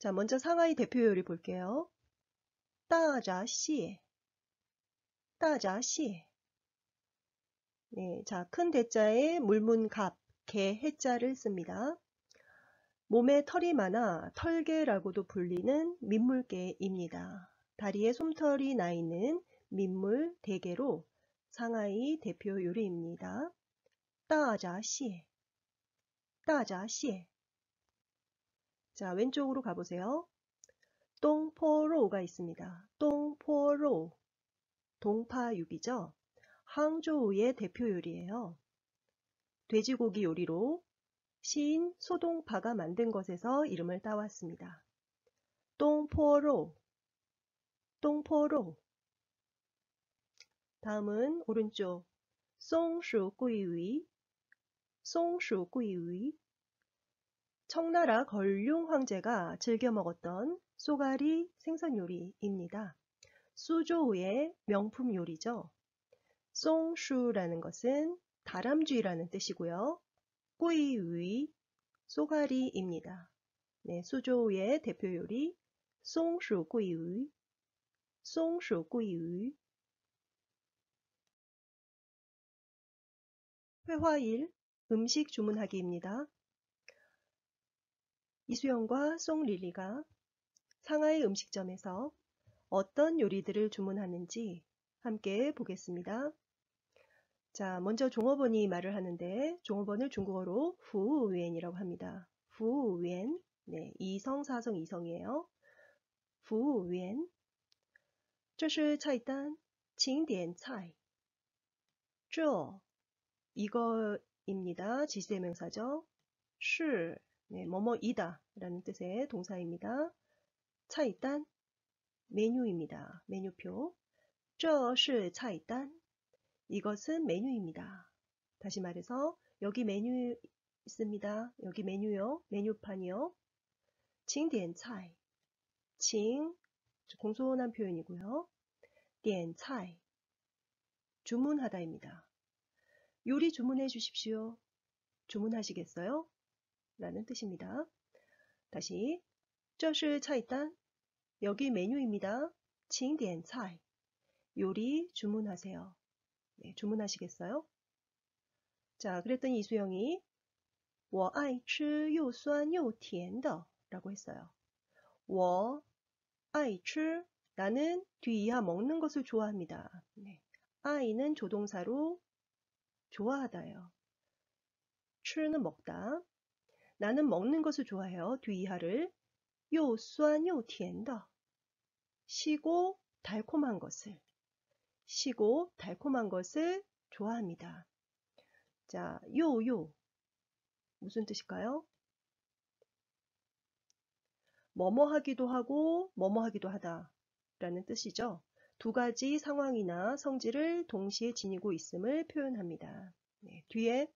자, 먼저 상하이 대표 요리 볼게요. 따자시, 따자씨 네, 자, 큰 대자에 물문갑, 개, 해자를 씁니다. 몸에 털이 많아 털개라고도 불리는 민물개입니다. 다리에 솜털이 나 있는 민물 대개로 상하이 대표 요리입니다. 따자시, 따자시. 자, 왼쪽으로 가보세요. 똥포로가 있습니다. 똥포로 동파육이죠. 항조우의 대표 요리예요. 돼지고기 요리로 시인 소동파가 만든 것에서 이름을 따왔습니다. 똥포로똥포로 다음은 오른쪽 송수구이위, 송수구이위. 청나라 걸룡 황제가 즐겨 먹었던 쏘가리 생선 요리입니다. 수조우의 명품 요리죠. 송슈라는 것은 다람쥐라는 뜻이고요. 꾸이위 쏘가리입니다. 네, 수조우의 대표 요리 송슈 꾸이위 송슈 꾸이위 회화1 음식 주문하기입니다. 이수영과 송릴리가 상하이 음식점에서 어떤 요리들을 주문하는지 함께 보겠습니다. 자, 먼저 종업원이 말을 하는데 종업원을 중국어로 후웬이라고 우 합니다. 후웬, 우 네, 이성, 사성, 이성이에요. 후웬, 우这是이单칭点菜这이거입니다 지시대명사죠. 是 네, 뭐뭐이다 라는 뜻의 동사입니다. 차이단 메뉴입니다. 메뉴표 저是 차이단 이것은 메뉴입니다. 다시 말해서 여기 메뉴 있습니다. 여기 메뉴요. 메뉴판이요. 칭点 차이 칭 공손한 표현이고요. 点 차이 주문하다입니다. 요리 주문해 주십시오. 주문하시겠어요? 라는 뜻입니다. 다시 저是 차이단 여기 메뉴입니다. 请点 차이 요리 주문하세요. 네, 주문하시겠어요? 자, 그랬더니 이수영이 我爱吃又酸又甜的 라고 했어요. 我爱吃 나는 뒤이하 먹는 것을 좋아합니다. 네. 아이는 조동사로 좋아하다요. 吃는 먹다. 나는 먹는 것을 좋아해요. 뒤이하를 요酸요甜的 시고 달콤한 것을 시고 달콤한 것을 좋아합니다. 자, 요요 무슨 뜻일까요? 뭐뭐하기도 하고 뭐뭐하기도 하다 라는 뜻이죠. 두 가지 상황이나 성질을 동시에 지니고 있음을 표현합니다. 네, 뒤에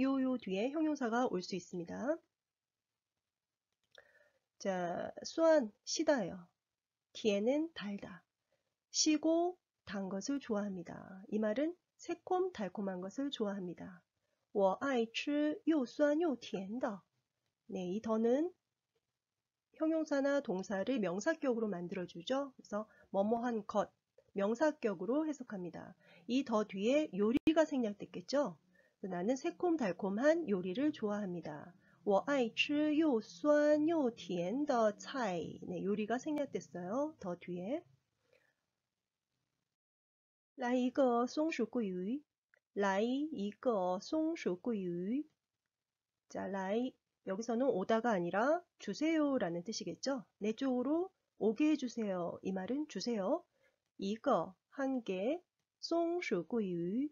요요 뒤에 형용사가 올 수 있습니다. 자, 수완 시다요 뒤에는 달다. 시고 단 것을 좋아합니다. 이 말은 새콤 달콤한 것을 좋아합니다. 我爱吃又酸又甜的.네, 이 더는 형용사나 동사를 명사격으로 만들어주죠. 그래서 뭐뭐한 것, 명사격으로 해석합니다. 이 더 뒤에 요리가 생략됐겠죠. 나는 새콤달콤한 요리를 좋아합니다. 我爱吃又酸又甜的菜. 네, 요리가 생략됐어요. 더 뒤에. 来一个松鼠桂鱼.来一个松鼠桂鱼. 자, 来 여기서는 오다가 아니라 주세요라는 뜻이겠죠. 내 쪽으로 오게 해주세요. 이 말은 주세요. 이거 한 개, 송슈구유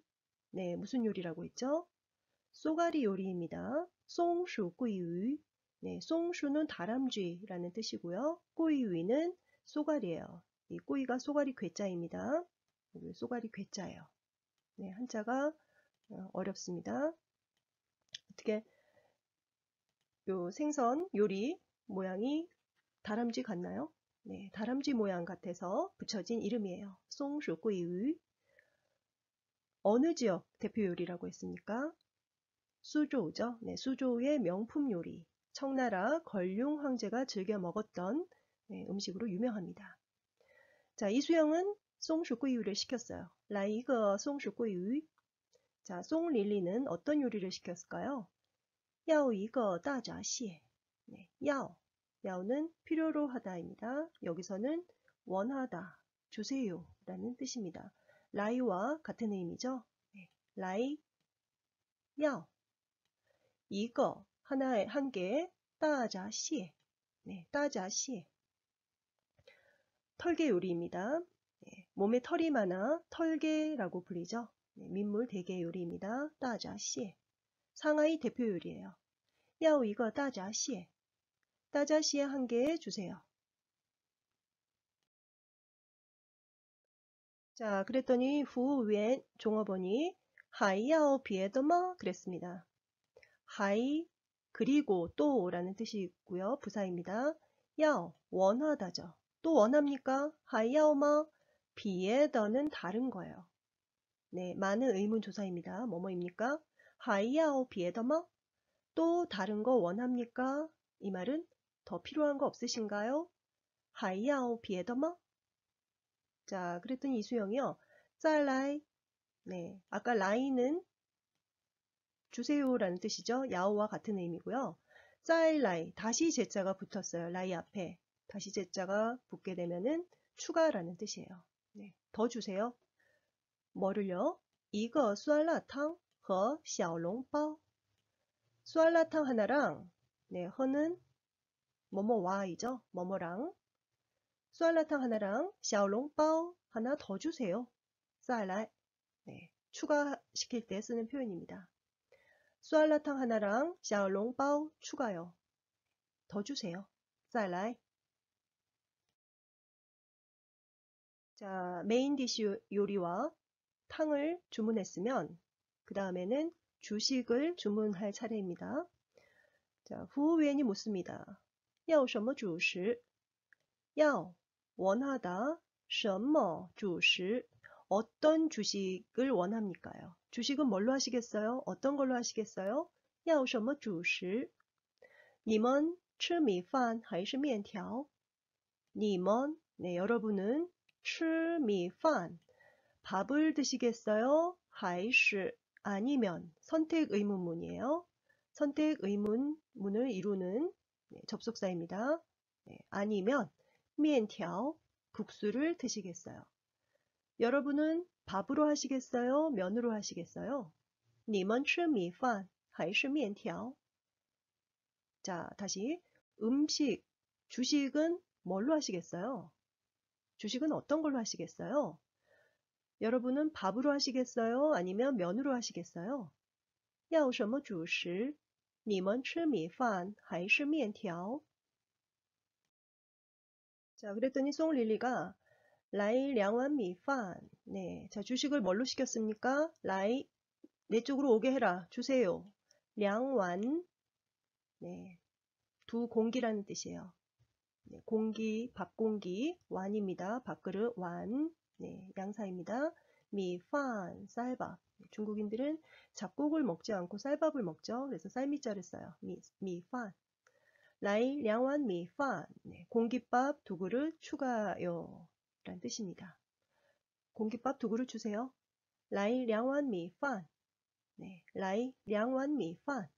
네, 무슨 요리라고 했죠? 쏘가리 요리입니다. 송슈 꾸이위. 네, 송슈는 다람쥐라는 뜻이고요. 꾸이위는 쏘가리예요. 이 꾸이가 쏘가리 괴짜입니다. 쏘가리 괴짜예요. 네, 한자가 어, 어렵습니다. 어떻게 요 생선 요리 모양이 다람쥐 같나요? 네, 다람쥐 모양 같아서 붙여진 이름이에요. 송슈꾸이위 어느 지역 대표 요리라고 했습니까? 수조죠. 네, 수조의 명품 요리. 청나라 걸륭 황제가 즐겨 먹었던 네, 음식으로 유명합니다. 자, 이수영은 송슈구이유를 시켰어요. 라이거 송슈구이유. 자, 송릴리는 어떤 요리를 시켰을까요? 야오 이거 따자시에. 네, 야오. 야오는 필요로 하다입니다. 여기서는 원하다, 주세요 라는 뜻입니다. 라이와 같은 의미죠. 네. 라이, 야. 이거 하나에 한개의 따자시. 네, 따자시. 털개 요리입니다. 네, 몸에 털이 많아 털개라고 불리죠. 네, 민물 대개 요리입니다. 따자시. 상하이 대표 요리예요. 야오 이거 따자시. 따자시에 한 개 주세요. 자, 그랬더니 후웬 종업원이 하이야오 비에더마 뭐? 그랬습니다. 하이 그리고 또라는 뜻이 있고요. 부사입니다. 야오 원하다죠. 또 원합니까? 하이야오마 뭐? 비에더는 다른 거예요. 네, 많은 의문 조사입니다. 뭐뭐입니까? 하이야오 비에더마 뭐? 또 다른 거 원합니까? 이 말은 더 필요한 거 없으신가요? 하이야오 비에더마 자, 그랬더니 이수영이요. 짤라이. 네. 아까 라이는 주세요라는 뜻이죠. 야오와 같은 의미고요. 짤라이. 다시 제자가 붙었어요. 라이 앞에. 다시 제자가 붙게 되면은 추가라는 뜻이에요. 네. 더 주세요. 뭐를요? 이거 쌀라탕 허샤오롱빠 a o 쌀라탕 하나랑 네, 허는 뭐뭐와이죠. 뭐뭐랑 쌀라탕 하나랑 샤오롱바오 하나 더 주세요. 쌀라 네, 추가시킬 때 쓰는 표현입니다. 쌀라탕 하나랑 샤오롱바오 추가요. 더 주세요. 쌀라 자, 메인 디시 요리와 탕을 주문했으면 그 다음에는 주식을 주문할 차례입니다. 자, 후우위엔이 묻습니다. 要什么主食?要 원하다, 什么 주식, 어떤 주식을 원합니까요? 주식은 뭘로 하시겠어요? 어떤 걸로 하시겠어요? 要什么 주식? 你们吃米饭还是面条?你们, 네, 여러분은 吃米饭, 밥을 드시겠어요? 还是 아니면 선택 의문문이에요. 선택 의문문을 이루는 네, 접속사입니다. 네, 아니면 面条, 국수를 드시겠어요. 여러분은 밥으로 하시겠어요? 면으로 하시겠어요? 你们吃米饭还是面条? 자, 다시 음식, 주식은 뭘로 하시겠어요? 주식은 어떤 걸로 하시겠어요? 여러분은 밥으로 하시겠어요? 아니면 면으로 하시겠어요? 要什么主食?你们吃米饭还是面条? 자, 그랬더니 송릴리가 라이 량완 미판 네, 자 주식을 뭘로 시켰습니까? 라이 내 쪽으로 오게 해라 주세요. 량완 네, 두 공기라는 뜻이에요. 네, 공기, 밥공기, 완입니다. 밥그릇, 완, 네, 양사입니다. 미판, 쌀밥. 네, 중국인들은 잡곡을 먹지 않고 쌀밥을 먹죠. 그래서 쌀밑자를 써요. 미, 미판. 라이 량완미 판 네, 공깃밥 두 그릇 추가요 라는 뜻입니다. 공깃밥 두 그릇 주세요. 라이 량완미 판 네, 라이 량완미 판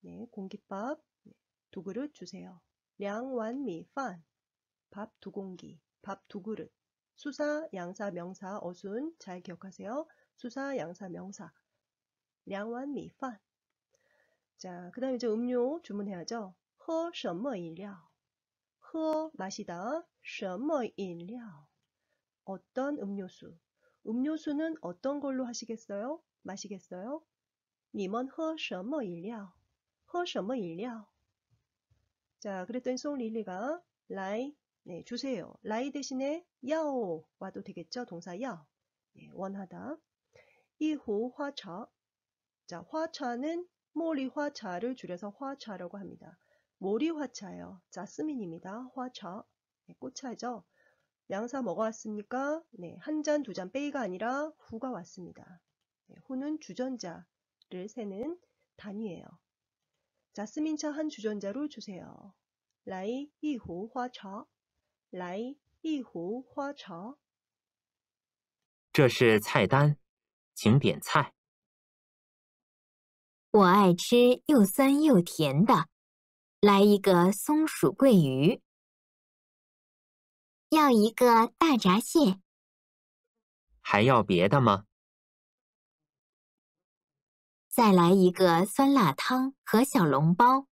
네, 공깃밥 두 그릇 주세요. 량완미 판밥 두 공기, 밥 두 그릇 수사, 양사, 명사, 어순 잘 기억하세요. 수사, 양사, 명사 량완미 판 자, 그 다음에 이제 음료 주문해야죠. 喝什么饮料？喝마시다. 什么饮料? 어떤 음료수? 음료수는 어떤 걸로 하시겠어요? 마시겠어요? 你们喝什么饮料?喝什么饮料? 자, 그랬더니 송 릴리가 라이 네, 주세요. 라이 대신에 야오 와도 되겠죠? 동사 야. 네, 원하다. 이호 화차. 자, 화차는 모리 뭐 화차를 줄여서 화차라고 합니다. 모리화차예요. 자스민입니다. 화차. 네, 꽃차죠. 양사 먹어 왔습니까? 네, 한 잔, 두 잔 빼이가 아니라 후가 왔습니다. 네, 후는 주전자를 세는 단위예요. 자스민차 한 주전자로 주세요. 라이 이호 화차. 라이 이호 화차. 这是菜单，请点菜。我爱吃又酸又甜的。来一个松鼠桂鱼，要一个大闸蟹，还要别的吗？再来一个酸辣汤和小笼包。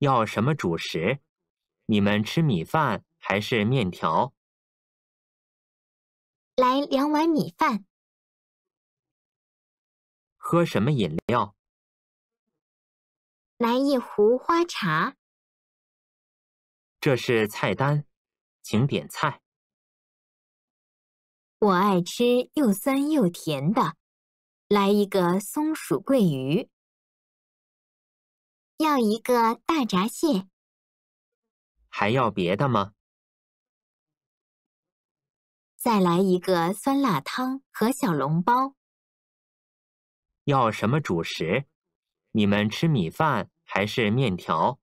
要什么主食？你们吃米饭还是面条？来两碗米饭。喝什么饮料？来一壶花茶。这是菜单，请点菜。我爱吃又酸又甜的，来一个松鼠桂鱼。要一个大闸蟹。还要别的吗？再来一个酸辣汤和小笼包。要什么主食？你们吃米饭还是面条？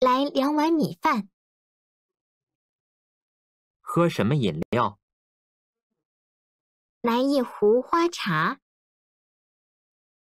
来两碗米饭。喝什么饮料？来一壶花茶。